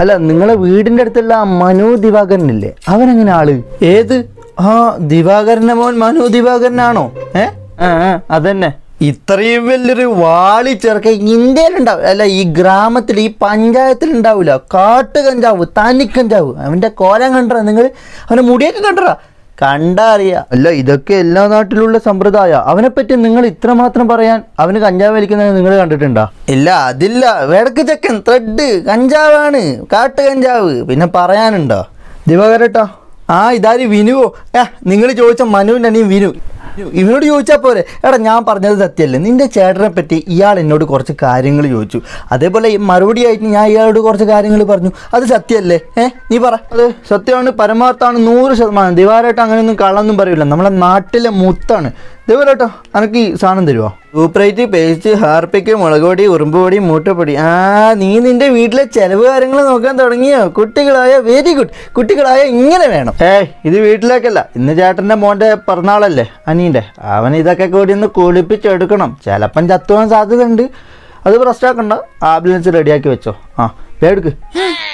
അല്ല നിങ്ങളെ വീടിന്റെ അടുത്തുള്ള മനു ദിവാകരനില്ലേ അവനെങ്ങനെ ആള് ഏത് ആ ദിവാകരന്റെ മോൻ മനു ദിവാകരനാണോ ഏ ആ അതന്നെ ഇത്രയും വലിയൊരു വാളി ചേർക്ക ഇന്ത്യയിലുണ്ടാവും അല്ല ഈ ഗ്രാമത്തിൽ ഈ പഞ്ചായത്തിൽ ഉണ്ടാവില്ല കാട്ടുകഞ്ചാവ് തനിക്കഞ്ചാവ് അവന്റെ കോലം കണ്ടറ നിങ്ങൾ അവന്റെ മുടിയൊക്കെ കണ്ടറാ കണ്ടറിയാം അല്ല ഇതൊക്കെ എല്ലാ നാട്ടിലുള്ള സമ്പ്രദായ പറ്റി നിങ്ങൾ ഇത്ര മാത്രം പറയാൻ അവന് കഞ്ചാവ് വലിക്കുന്നത് നിങ്ങൾ കണ്ടിട്ടുണ്ടോ ഇല്ല അതില്ല വേടക്ക് ചെക്കൻ ത്രെഡ് കഞ്ചാവാണ് കാട്ട് കഞ്ചാവ് പിന്നെ പറയാനുണ്ടോ ദിവാകരട്ടോ ആ ഇതാര് വിനുവോ ഏഹ് നിങ്ങൾ ചോദിച്ച മനുവിൻ്റെ അനിയും വിനു ഇവരോട് ചോദിച്ചാൽ പോരെ എടാ ഞാൻ പറഞ്ഞത് സത്യമല്ലേ നിൻ്റെ ചേട്ടനെ പറ്റി ഇയാൾ എന്നോട് കുറച്ച് കാര്യങ്ങൾ ചോദിച്ചു അതേപോലെ ആയിട്ട് ഞാൻ ഇയാളോട് കുറച്ച് കാര്യങ്ങൾ പറഞ്ഞു അത് സത്യമല്ലേ ഏഹ് നീ പറ അത് സത്യമാണ് പരമാർത്ഥമാണ് നൂറ് ശതമാനം ദിവാരമായിട്ട് അങ്ങനെയൊന്നും കള്ളൊന്നും പറയില്ല നമ്മുടെ നാട്ടിലെ മുത്താണ് ഇതേപോലെ കേട്ടോ എനിക്ക് ഈ സാധനം തരുമോ സൂപ്പറേറ്റ് പേസ്റ്റ് ഹാർപ്പിക്ക് മുളക് പൊടി ഉറുമ്പ് പൊടി മൂട്ടപ്പൊടി ആ നീ നിന്റെ വീട്ടിലെ ചെലവ് കാര്യങ്ങൾ നോക്കാൻ തുടങ്ങിയോ കുട്ടികളായ വെരി ഗുഡ് കുട്ടികളായ ഇങ്ങനെ വേണം ഏയ് ഇത് വീട്ടിലേക്കല്ല ഇന്ന് ചേട്ടൻ്റെ മോൻ്റെ പിറന്നാളല്ലേ അനീൻ്റെ അവൻ ഇതൊക്കെ കൂടി ഒന്ന് കുളിപ്പിച്ചെടുക്കണം ചിലപ്പം ചത്തുവാൻ സാധ്യതയുണ്ട് അത് പ്രശ്നമാക്കണ്ട ആംബുലൻസ് റെഡിയാക്കി വെച്ചോ ആ എടുക്ക്